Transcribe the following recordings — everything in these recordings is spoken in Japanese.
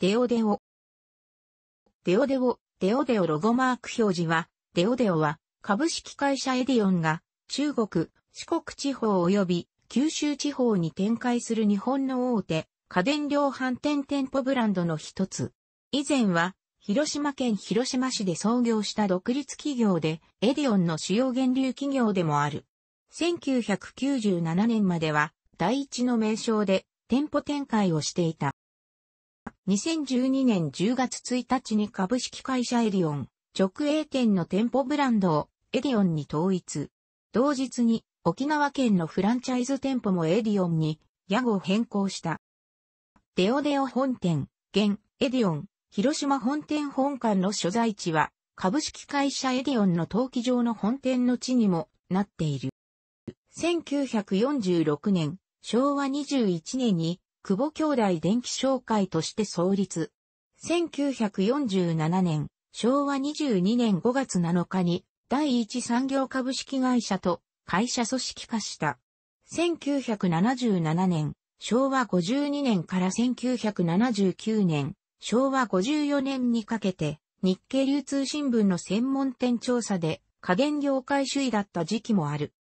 デオデオ。デオデオ、デオデオロゴマーク表示は、デオデオは株式会社エディオンが中国、四国地方及び九州地方に展開する日本の大手家電量販店店舗ブランドの一つ。以前は広島県広島市で創業した独立企業でエディオンの主要源流企業でもある。1997年までは第一の名称で店舗展開をしていた。2012年10月1日に株式会社エディオン、直営店の店舗ブランドをエディオンに統一。同日に沖縄県のフランチャイズ店舗もエディオンに屋号変更した。デオデオ本店、現エディオン、広島本店本館の所在地は株式会社エディオンの登記上の本店の地にもなっている。1946年、昭和21年に久保兄弟電気商会として創立。1947年、昭和22年5月7日に第一産業株式会社と会社組織化した。1977年、昭和52年から1979年、昭和54年にかけて、日経流通新聞の専門店調査で、加減業界主位だった時期もある。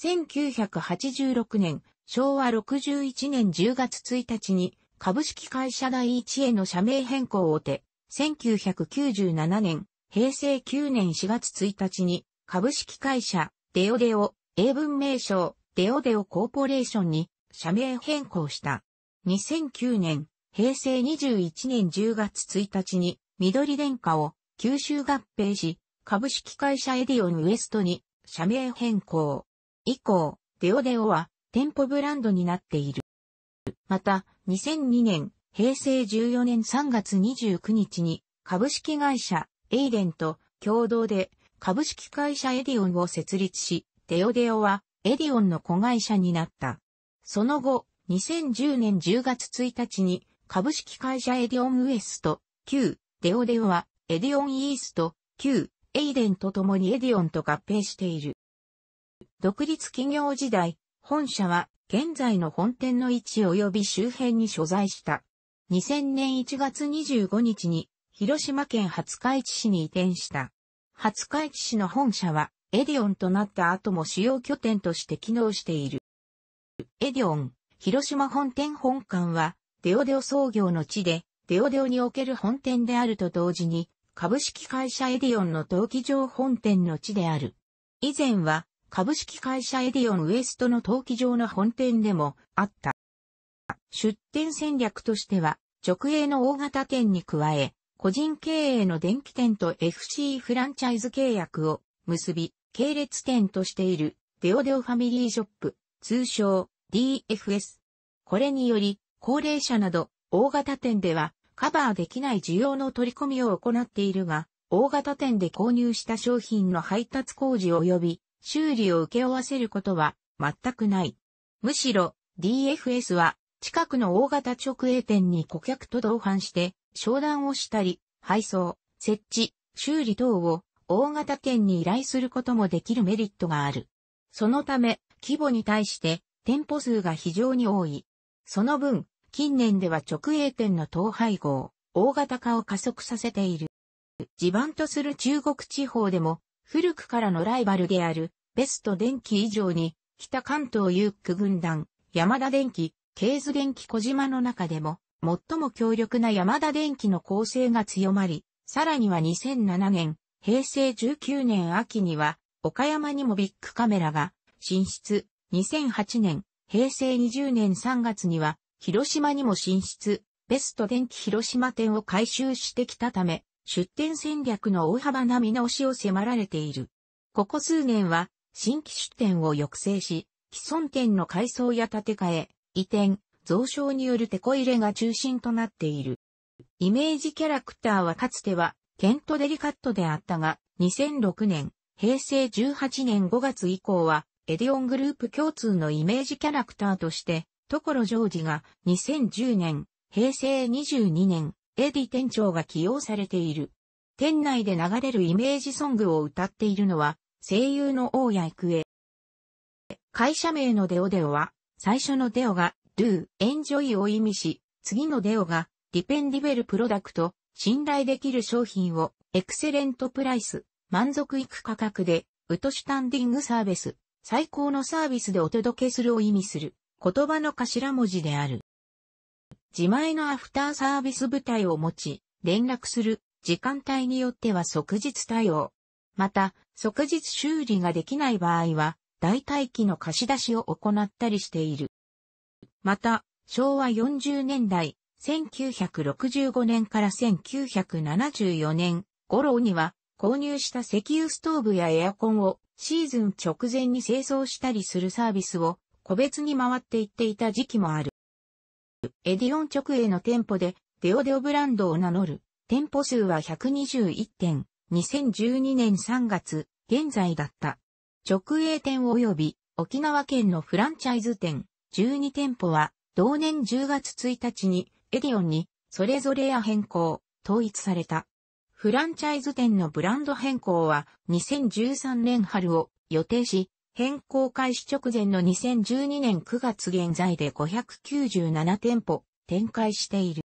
1986年、昭和61年10月1日に株式会社第一への社名変更を手、1997年、平成9年4月1日に株式会社デオデオ、英文名称デオデオコーポレーションに社名変更した。2009年、平成21年10月1日に緑電化を九州合併し、株式会社エディオンウエストに社名変更。以降、デオデオは店舗ブランドになっている。また、2002年、平成14年3月29日に、株式会社エイデンと共同で株式会社エディオンを設立し、デオデオはエディオンの子会社になった。その後、2010年10月1日に株式会社エディオンウエスト、旧デオデオはエディオンイースト、旧エイデンと共にエディオンと合併している。独立企業時代、本社は現在の本店の位置及び周辺に所在した。2000年1月25日に広島県廿日市市に移転した。廿日市市の本社はエディオンとなった後も主要拠点として機能している。エディオン、広島本店本館はデオデオ創業の地でデオデオにおける本店であると同時に株式会社エディオンの登記上本店の地である。以前は株式会社エディオンウエストの登記上の本店でもあった。出店戦略としては、直営の大型店に加え、個人経営の電気店と FC フランチャイズ契約を結び、系列店としているデオデオファミリーショップ、通称 DFS。これにより、高齢者など大型店ではカバーできない需要の取り込みを行っているが、大型店で購入した商品の配達工事及び修理を受け負わせることは全くない。むしろ DFS は近くの大型直営店に顧客と同伴して商談をしたり、配送、設置、修理等を大型店に依頼することもできるメリットがある。そのため規模に対して店舗数が非常に多い。その分、近年では直営店の統廃合、大型化を加速させている。地盤とする中国地方でも古くからのライバルである、ベスト電機以上に、北関東ユック軍団、山田電機、ケーズ電機小島の中でも、最も強力な山田電機の構成が強まり、さらには2007年、平成19年秋には、岡山にもビッグカメラが、進出、2008年、平成20年3月には、広島にも進出、ベスト電気広島店を改修してきたため、出店戦略の大幅な見直しを迫られている。ここ数年は、新規出店を抑制し、既存店の改装や建て替え、移転、増床によるテこ入れが中心となっている。イメージキャラクターはかつては、ケントデリカットであったが、2006年、平成18年5月以降は、エディオングループ共通のイメージキャラクターとして、ろジョージが2010年、平成22年、エディ店長が起用されている。店内で流れるイメージソングを歌っているのは、声優の大谷育英。会社名のデオデオは、最初のデオが、do, enjoy を意味し、次のデオが、dependable product、信頼できる商品を、エクセレントプライス、満足いく価格で、ウトシュタンディングサービス、最高のサービスでお届けするを意味する、言葉の頭文字である。自前のアフターサービス部隊を持ち、連絡する時間帯によっては即日対応。また、即日修理ができない場合は、代替機の貸し出しを行ったりしている。また、昭和40年代、1965年から1974年頃には、購入した石油ストーブやエアコンをシーズン直前に清掃したりするサービスを個別に回っていっていた時期もある。エディオン直営の店舗で、デオデオブランドを名乗る。店舗数は121店、2012年3月、現在だった。直営店及び沖縄県のフランチャイズ店、12店舗は、同年10月1日に、エディオンに、それぞれや変更、統一された。フランチャイズ店のブランド変更は、2013年春を予定し、変更開始直前の2012年9月現在で597店舗展開している。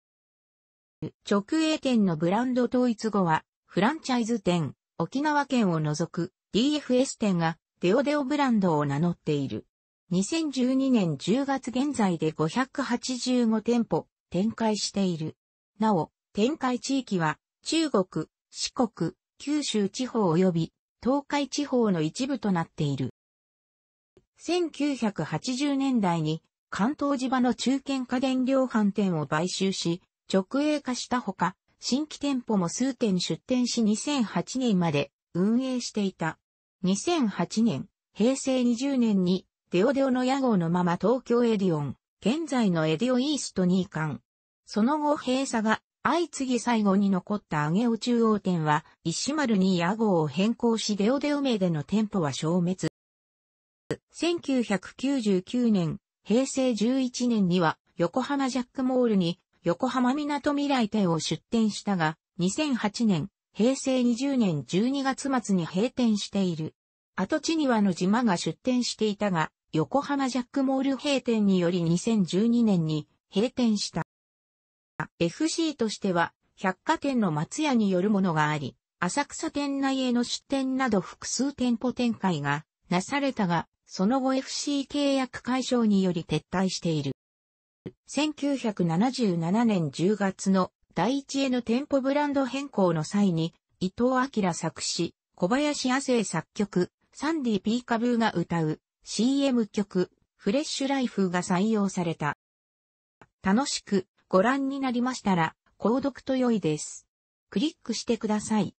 直営店のブランド統一後は、フランチャイズ店、沖縄県を除く DFS 店がデオデオブランドを名乗っている。2012年10月現在で585店舗展開している。なお、展開地域は中国、四国、九州地方及び東海地方の一部となっている。1980年代に関東地場の中堅家電量販店を買収し、直営化したほか、新規店舗も数店出店し2008年まで運営していた。2008年、平成20年にデオデオの屋号のまま東京エディオン、現在のエディオイーストに移管。その後閉鎖が相次ぎ最後に残った上尾中央店は、石丸に屋号を変更しデオデオ名での店舗は消滅。1999年、平成11年には横浜ジャックモールに横浜港未来店を出店したが、2008年、平成20年12月末に閉店している。跡地にはの島が出店していたが、横浜ジャックモール閉店により2012年に閉店した。FC としては、百貨店の松屋によるものがあり、浅草店内への出店など複数店舗展開がなされたが、その後 FC 契約解消により撤退している。1977年10月の第一 N 店舗ブランド変更の際に、伊藤明作詞、小林亜生作曲、サンディ・ピーカブーが歌う CM 曲、フレッシュライフが採用された。楽しくご覧になりましたら、購読と良いです。クリックしてください。